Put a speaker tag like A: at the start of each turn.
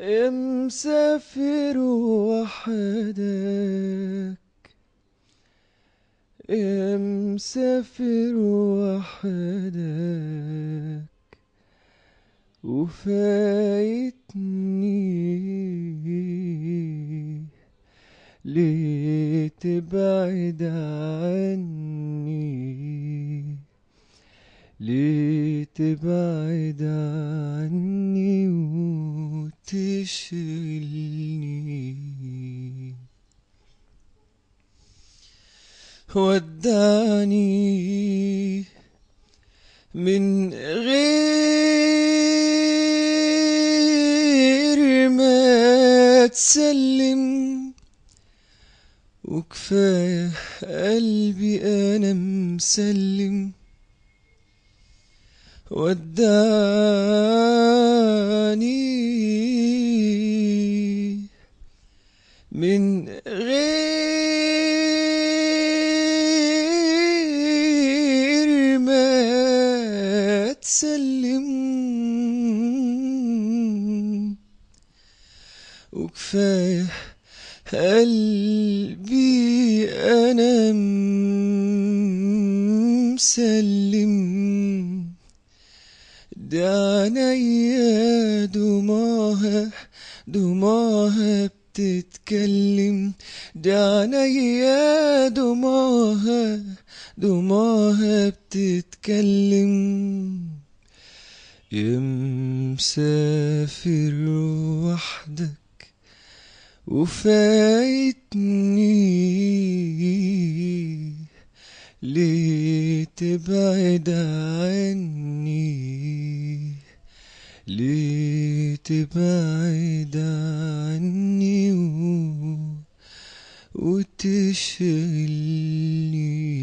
A: مسافر وحدك مسافر وحدك وفايتني ليه تبعد عني ليه تبعد عني تشغلني ودعني من غير ما تسلم وكفايه قلبي انا مسلم ودعني من غير ما تسلم وكفايه قلبي انا مسلم ده عينيا دماها دماها تتكلم يا دموعها دموعها بتتكلم يا مسافر وحدك وفايتني ليه تبعد عني ليه بقيت بعيد عني وتشغلني